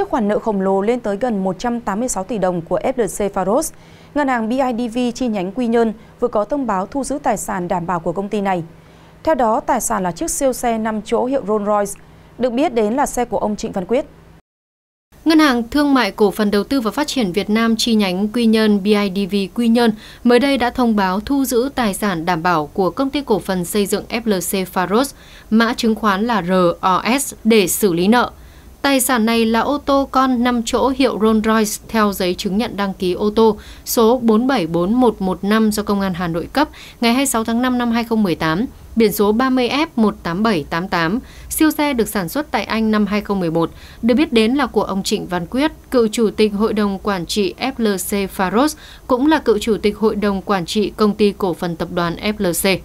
trước khoản nợ khổng lồ lên tới gần 186 tỷ đồng của FLC Faros, ngân hàng BIDV chi nhánh Quy Nhơn vừa có thông báo thu giữ tài sản đảm bảo của công ty này. Theo đó, tài sản là chiếc siêu xe 5 chỗ hiệu Rolls-Royce, được biết đến là xe của ông Trịnh Văn Quyết. Ngân hàng Thương mại Cổ phần Đầu tư và Phát triển Việt Nam chi nhánh Quy Nhơn BIDV Quy Nhơn mới đây đã thông báo thu giữ tài sản đảm bảo của công ty cổ phần xây dựng FLC Faros, mã chứng khoán là ROS để xử lý nợ. Tài sản này là ô tô con 5 chỗ hiệu Rolls-Royce theo giấy chứng nhận đăng ký ô tô số 474115 do Công an Hà Nội cấp ngày 26 tháng 5 năm 2018, biển số 30F18788. Siêu xe được sản xuất tại Anh năm 2011, được biết đến là của ông Trịnh Văn Quyết, cựu chủ tịch Hội đồng Quản trị FLC Faros, cũng là cựu chủ tịch Hội đồng Quản trị Công ty Cổ phần Tập đoàn FLC.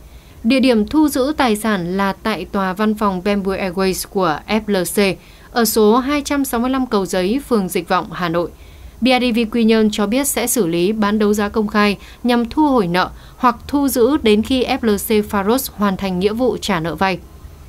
Địa điểm thu giữ tài sản là tại tòa văn phòng Bamboo Airways của FLC, ở số 265 Cầu Giấy, phường Dịch Vọng, Hà Nội. BIDV Quy Nhơn cho biết sẽ xử lý bán đấu giá công khai nhằm thu hồi nợ hoặc thu giữ đến khi FLC Faros hoàn thành nghĩa vụ trả nợ vay.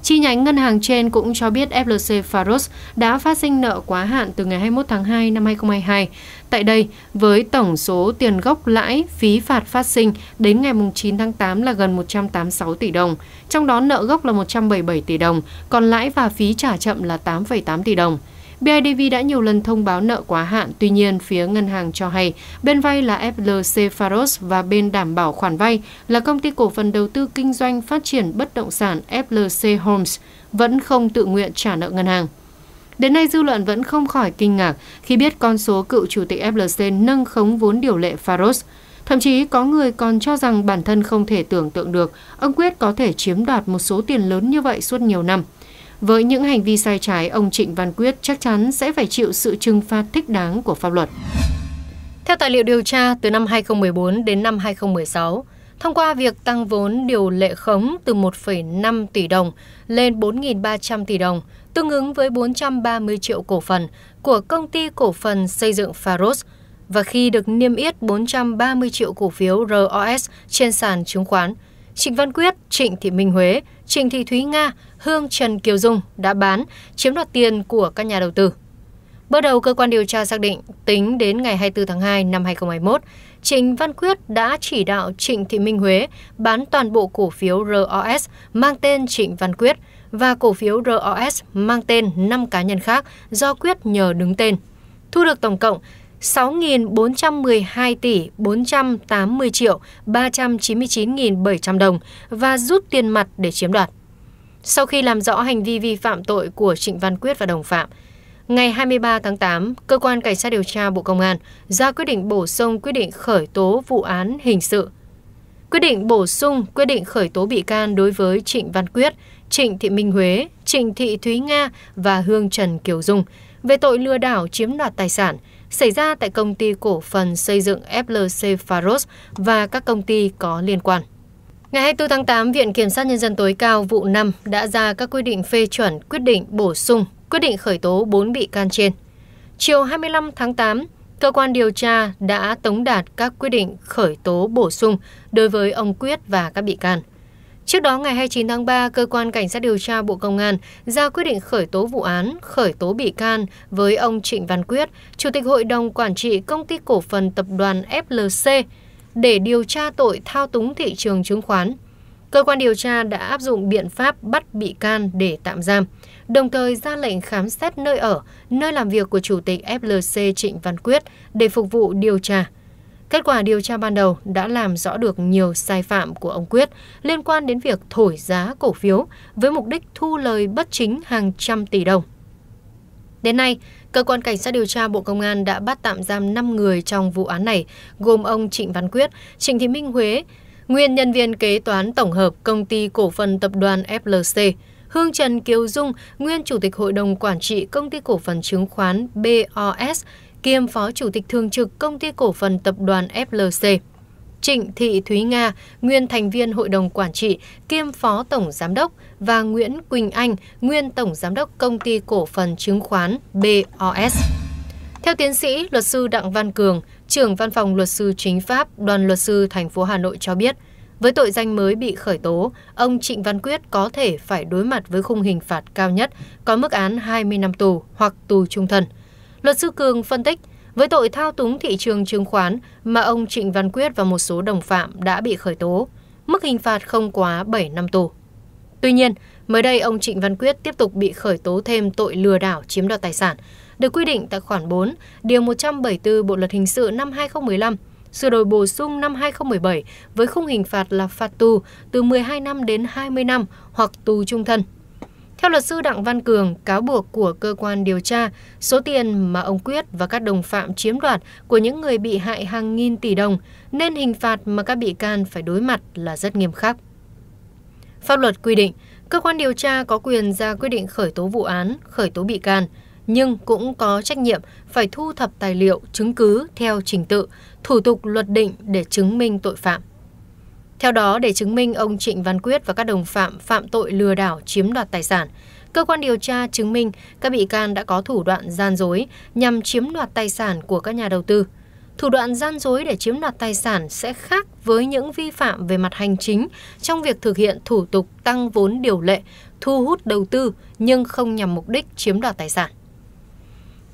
Chi nhánh ngân hàng trên cũng cho biết FLC Faros đã phát sinh nợ quá hạn từ ngày 21 tháng 2 năm 2022. Tại đây, với tổng số tiền gốc lãi, phí phạt phát sinh đến ngày 9 tháng 8 là gần 186 tỷ đồng, trong đó nợ gốc là 177 tỷ đồng, còn lãi và phí trả chậm là 8,8 tỷ đồng bidv đã nhiều lần thông báo nợ quá hạn, tuy nhiên phía ngân hàng cho hay bên vay là FLC Faros và bên đảm bảo khoản vay là công ty cổ phần đầu tư kinh doanh phát triển bất động sản FLC Homes vẫn không tự nguyện trả nợ ngân hàng. Đến nay dư luận vẫn không khỏi kinh ngạc khi biết con số cựu chủ tịch FLC nâng khống vốn điều lệ Faros. Thậm chí có người còn cho rằng bản thân không thể tưởng tượng được ông Quyết có thể chiếm đoạt một số tiền lớn như vậy suốt nhiều năm – với những hành vi sai trái, ông Trịnh Văn Quyết chắc chắn sẽ phải chịu sự trừng phạt thích đáng của pháp luật. Theo tài liệu điều tra, từ năm 2014 đến năm 2016, thông qua việc tăng vốn điều lệ khống từ 1,5 tỷ đồng lên 4.300 tỷ đồng, tương ứng với 430 triệu cổ phần của công ty cổ phần xây dựng Faros, và khi được niêm yết 430 triệu cổ phiếu ROS trên sàn chứng khoán, Trịnh Văn Quyết, Trịnh Thị Minh Huế – Trịnh Thị Thúy Nga, Hương Trần Kiều Dung đã bán, chiếm đoạt tiền của các nhà đầu tư. Bước đầu, cơ quan điều tra xác định, tính đến ngày 24 tháng 2 năm 2021, Trịnh Văn Quyết đã chỉ đạo Trịnh Thị Minh Huế bán toàn bộ cổ phiếu ROS mang tên Trịnh Văn Quyết và cổ phiếu ROS mang tên 5 cá nhân khác do Quyết nhờ đứng tên. Thu được tổng cộng 6.412 tỷ 480 triệu 399.700 đồng và rút tiền mặt để chiếm đoạt. Sau khi làm rõ hành vi vi phạm tội của Trịnh Văn Quyết và đồng phạm, ngày 23 tháng 8, Cơ quan Cảnh sát điều tra Bộ Công an ra quyết định bổ sung quyết định khởi tố vụ án hình sự. Quyết định bổ sung quyết định khởi tố bị can đối với Trịnh Văn Quyết, Trịnh Thị Minh Huế, Trịnh Thị Thúy Nga và Hương Trần Kiều Dung về tội lừa đảo chiếm đoạt tài sản – xảy ra tại công ty cổ phần xây dựng FLC Faros và các công ty có liên quan. Ngày 24 tháng 8, Viện Kiểm sát Nhân dân tối cao vụ 5 đã ra các quy định phê chuẩn, quyết định bổ sung, quyết định khởi tố 4 bị can trên. Chiều 25 tháng 8, cơ quan điều tra đã tống đạt các quyết định khởi tố bổ sung đối với ông Quyết và các bị can. Trước đó, ngày 29 tháng 3, Cơ quan Cảnh sát điều tra Bộ Công an ra quyết định khởi tố vụ án, khởi tố bị can với ông Trịnh Văn Quyết, Chủ tịch Hội đồng Quản trị Công ty Cổ phần Tập đoàn FLC, để điều tra tội thao túng thị trường chứng khoán. Cơ quan điều tra đã áp dụng biện pháp bắt bị can để tạm giam, đồng thời ra lệnh khám xét nơi ở, nơi làm việc của Chủ tịch FLC Trịnh Văn Quyết để phục vụ điều tra. Kết quả điều tra ban đầu đã làm rõ được nhiều sai phạm của ông Quyết liên quan đến việc thổi giá cổ phiếu với mục đích thu lời bất chính hàng trăm tỷ đồng. Đến nay, cơ quan cảnh sát điều tra Bộ Công an đã bắt tạm giam 5 người trong vụ án này, gồm ông Trịnh Văn Quyết, Trịnh Thị Minh Huế, nguyên nhân viên kế toán tổng hợp công ty cổ phần tập đoàn FLC, Hương Trần Kiều Dung, nguyên chủ tịch hội đồng quản trị công ty cổ phần chứng khoán BOS, kiêm Phó Chủ tịch Thường trực Công ty Cổ phần Tập đoàn FLC. Trịnh Thị Thúy Nga, nguyên thành viên Hội đồng Quản trị, kiêm Phó Tổng Giám đốc và Nguyễn Quỳnh Anh, nguyên Tổng Giám đốc Công ty Cổ phần Chứng khoán BOS. Theo tiến sĩ luật sư Đặng Văn Cường, trưởng văn phòng luật sư chính pháp đoàn luật sư thành phố Hà Nội cho biết, với tội danh mới bị khởi tố, ông Trịnh Văn Quyết có thể phải đối mặt với khung hình phạt cao nhất có mức án 20 năm tù hoặc tù trung thân luật sư cường phân tích với tội thao túng thị trường chứng khoán mà ông trịnh văn quyết và một số đồng phạm đã bị khởi tố mức hình phạt không quá 7 năm tù tuy nhiên mới đây ông trịnh văn quyết tiếp tục bị khởi tố thêm tội lừa đảo chiếm đoạt tài sản được quy định tại khoản 4, điều 174 Bộ luật hình sự năm 2015 sửa đổi bổ sung năm 2017 với khung hình phạt là phạt tù từ 12 năm đến 20 năm hoặc tù trung thân theo luật sư đặng văn cường cáo buộc của cơ quan điều tra số tiền mà ông quyết và các đồng phạm chiếm đoạt của những người bị hại hàng nghìn tỷ đồng nên hình phạt mà các bị can phải đối mặt là rất nghiêm khắc pháp luật quy định cơ quan điều tra có quyền ra quyết định khởi tố vụ án khởi tố bị can nhưng cũng có trách nhiệm phải thu thập tài liệu chứng cứ theo trình tự thủ tục luật định để chứng minh tội phạm theo đó, để chứng minh ông Trịnh Văn Quyết và các đồng phạm phạm tội lừa đảo chiếm đoạt tài sản, cơ quan điều tra chứng minh các bị can đã có thủ đoạn gian dối nhằm chiếm đoạt tài sản của các nhà đầu tư. Thủ đoạn gian dối để chiếm đoạt tài sản sẽ khác với những vi phạm về mặt hành chính trong việc thực hiện thủ tục tăng vốn điều lệ, thu hút đầu tư nhưng không nhằm mục đích chiếm đoạt tài sản.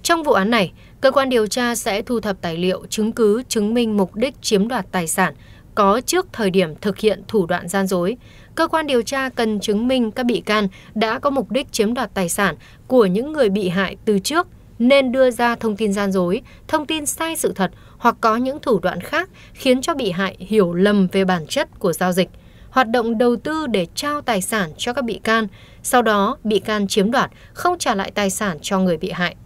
Trong vụ án này, cơ quan điều tra sẽ thu thập tài liệu chứng cứ chứng minh mục đích chiếm đoạt tài sản có trước thời điểm thực hiện thủ đoạn gian dối, cơ quan điều tra cần chứng minh các bị can đã có mục đích chiếm đoạt tài sản của những người bị hại từ trước nên đưa ra thông tin gian dối, thông tin sai sự thật hoặc có những thủ đoạn khác khiến cho bị hại hiểu lầm về bản chất của giao dịch, hoạt động đầu tư để trao tài sản cho các bị can, sau đó bị can chiếm đoạt không trả lại tài sản cho người bị hại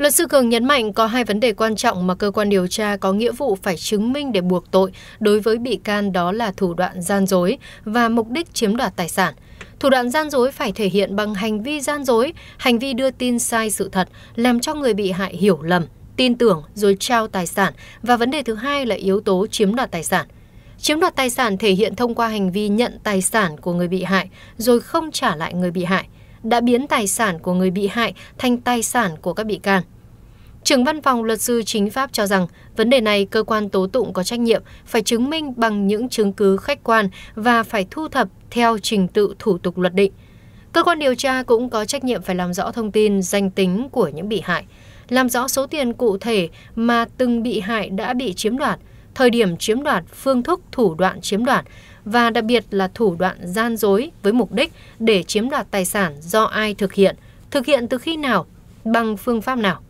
luật sư cường nhấn mạnh có hai vấn đề quan trọng mà cơ quan điều tra có nghĩa vụ phải chứng minh để buộc tội đối với bị can đó là thủ đoạn gian dối và mục đích chiếm đoạt tài sản thủ đoạn gian dối phải thể hiện bằng hành vi gian dối hành vi đưa tin sai sự thật làm cho người bị hại hiểu lầm tin tưởng rồi trao tài sản và vấn đề thứ hai là yếu tố chiếm đoạt tài sản chiếm đoạt tài sản thể hiện thông qua hành vi nhận tài sản của người bị hại rồi không trả lại người bị hại đã biến tài sản của người bị hại thành tài sản của các bị can. Trưởng văn phòng luật sư chính pháp cho rằng vấn đề này cơ quan tố tụng có trách nhiệm phải chứng minh bằng những chứng cứ khách quan và phải thu thập theo trình tự thủ tục luật định. Cơ quan điều tra cũng có trách nhiệm phải làm rõ thông tin danh tính của những bị hại, làm rõ số tiền cụ thể mà từng bị hại đã bị chiếm đoạt, thời điểm chiếm đoạt, phương thức thủ đoạn chiếm đoạt và đặc biệt là thủ đoạn gian dối với mục đích để chiếm đoạt tài sản do ai thực hiện, thực hiện từ khi nào, bằng phương pháp nào.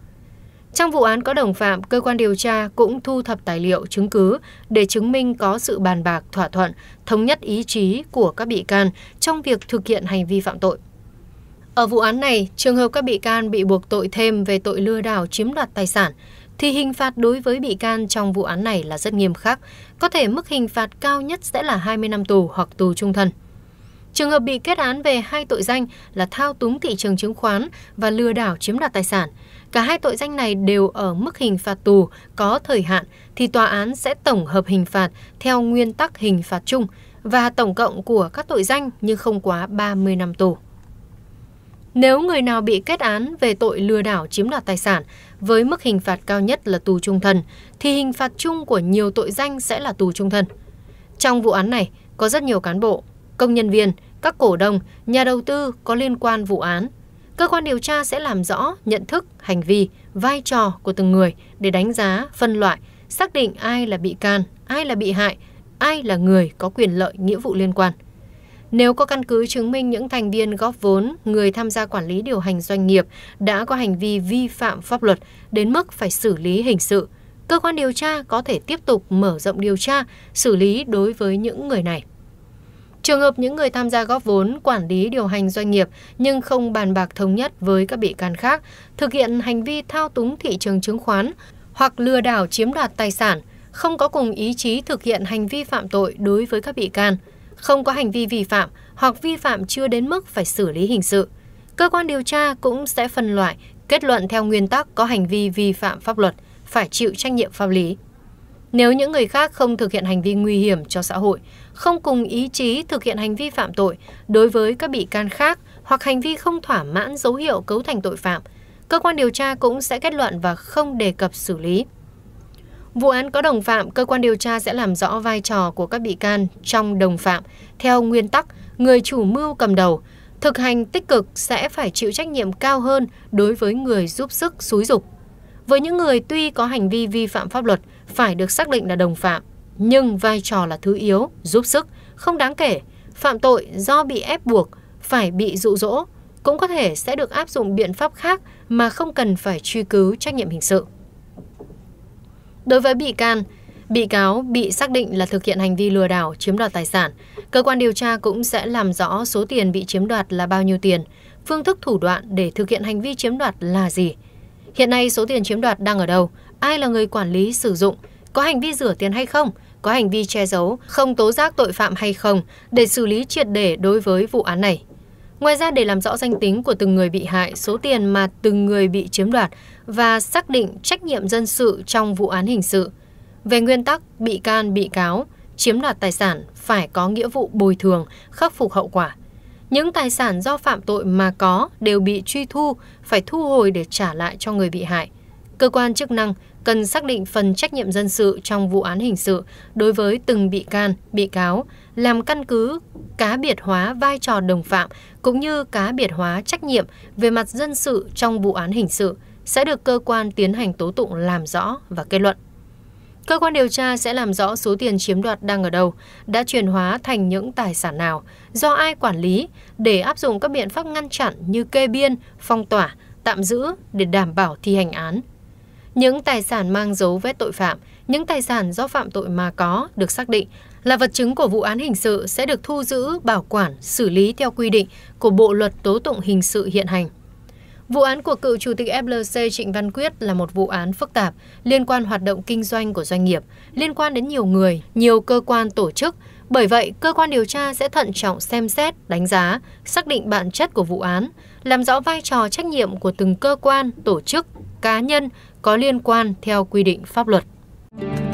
Trong vụ án có đồng phạm, cơ quan điều tra cũng thu thập tài liệu chứng cứ để chứng minh có sự bàn bạc, thỏa thuận, thống nhất ý chí của các bị can trong việc thực hiện hành vi phạm tội. Ở vụ án này, trường hợp các bị can bị buộc tội thêm về tội lừa đảo chiếm đoạt tài sản, thì hình phạt đối với bị can trong vụ án này là rất nghiêm khắc, có thể mức hình phạt cao nhất sẽ là 20 năm tù hoặc tù trung thân. Trường hợp bị kết án về hai tội danh là thao túng thị trường chứng khoán và lừa đảo chiếm đoạt tài sản, cả hai tội danh này đều ở mức hình phạt tù có thời hạn thì tòa án sẽ tổng hợp hình phạt theo nguyên tắc hình phạt chung và tổng cộng của các tội danh nhưng không quá 30 năm tù. Nếu người nào bị kết án về tội lừa đảo chiếm đoạt tài sản với mức hình phạt cao nhất là tù trung thân, thì hình phạt chung của nhiều tội danh sẽ là tù trung thân. Trong vụ án này, có rất nhiều cán bộ, công nhân viên, các cổ đông, nhà đầu tư có liên quan vụ án. Cơ quan điều tra sẽ làm rõ nhận thức, hành vi, vai trò của từng người để đánh giá, phân loại, xác định ai là bị can, ai là bị hại, ai là người có quyền lợi nghĩa vụ liên quan nếu có căn cứ chứng minh những thành viên góp vốn người tham gia quản lý điều hành doanh nghiệp đã có hành vi vi phạm pháp luật đến mức phải xử lý hình sự cơ quan điều tra có thể tiếp tục mở rộng điều tra xử lý đối với những người này Trường hợp những người tham gia góp vốn, quản lý điều hành doanh nghiệp nhưng không bàn bạc thống nhất với các bị can khác, thực hiện hành vi thao túng thị trường chứng khoán hoặc lừa đảo chiếm đoạt tài sản, không có cùng ý chí thực hiện hành vi phạm tội đối với các bị can, không có hành vi vi phạm hoặc vi phạm chưa đến mức phải xử lý hình sự. Cơ quan điều tra cũng sẽ phân loại, kết luận theo nguyên tắc có hành vi vi phạm pháp luật, phải chịu trách nhiệm pháp lý. Nếu những người khác không thực hiện hành vi nguy hiểm cho xã hội, không cùng ý chí thực hiện hành vi phạm tội đối với các bị can khác hoặc hành vi không thỏa mãn dấu hiệu cấu thành tội phạm, cơ quan điều tra cũng sẽ kết luận và không đề cập xử lý. Vụ án có đồng phạm, cơ quan điều tra sẽ làm rõ vai trò của các bị can trong đồng phạm theo nguyên tắc người chủ mưu cầm đầu, thực hành tích cực sẽ phải chịu trách nhiệm cao hơn đối với người giúp sức xúi dục. Với những người tuy có hành vi vi phạm pháp luật phải được xác định là đồng phạm, nhưng vai trò là thứ yếu, giúp sức, không đáng kể, phạm tội do bị ép buộc, phải bị dụ dỗ, cũng có thể sẽ được áp dụng biện pháp khác mà không cần phải truy cứu trách nhiệm hình sự đối với bị can bị cáo bị xác định là thực hiện hành vi lừa đảo chiếm đoạt tài sản cơ quan điều tra cũng sẽ làm rõ số tiền bị chiếm đoạt là bao nhiêu tiền phương thức thủ đoạn để thực hiện hành vi chiếm đoạt là gì hiện nay số tiền chiếm đoạt đang ở đâu ai là người quản lý sử dụng có hành vi rửa tiền hay không có hành vi che giấu không tố giác tội phạm hay không để xử lý triệt để đối với vụ án này Ngoài ra để làm rõ danh tính của từng người bị hại, số tiền mà từng người bị chiếm đoạt và xác định trách nhiệm dân sự trong vụ án hình sự. Về nguyên tắc, bị can, bị cáo chiếm đoạt tài sản phải có nghĩa vụ bồi thường, khắc phục hậu quả. Những tài sản do phạm tội mà có đều bị truy thu, phải thu hồi để trả lại cho người bị hại. Cơ quan chức năng cần xác định phần trách nhiệm dân sự trong vụ án hình sự đối với từng bị can, bị cáo, làm căn cứ cá biệt hóa vai trò đồng phạm cũng như cá biệt hóa trách nhiệm về mặt dân sự trong vụ án hình sự sẽ được cơ quan tiến hành tố tụng làm rõ và kết luận. Cơ quan điều tra sẽ làm rõ số tiền chiếm đoạt đang ở đâu, đã chuyển hóa thành những tài sản nào, do ai quản lý để áp dụng các biện pháp ngăn chặn như kê biên, phong tỏa, tạm giữ để đảm bảo thi hành án những tài sản mang dấu vết tội phạm những tài sản do phạm tội mà có được xác định là vật chứng của vụ án hình sự sẽ được thu giữ bảo quản xử lý theo quy định của bộ luật tố tụng hình sự hiện hành Vụ án của cựu chủ tịch FLC Trịnh Văn Quyết là một vụ án phức tạp liên quan hoạt động kinh doanh của doanh nghiệp, liên quan đến nhiều người, nhiều cơ quan tổ chức. Bởi vậy, cơ quan điều tra sẽ thận trọng xem xét, đánh giá, xác định bản chất của vụ án, làm rõ vai trò trách nhiệm của từng cơ quan, tổ chức, cá nhân có liên quan theo quy định pháp luật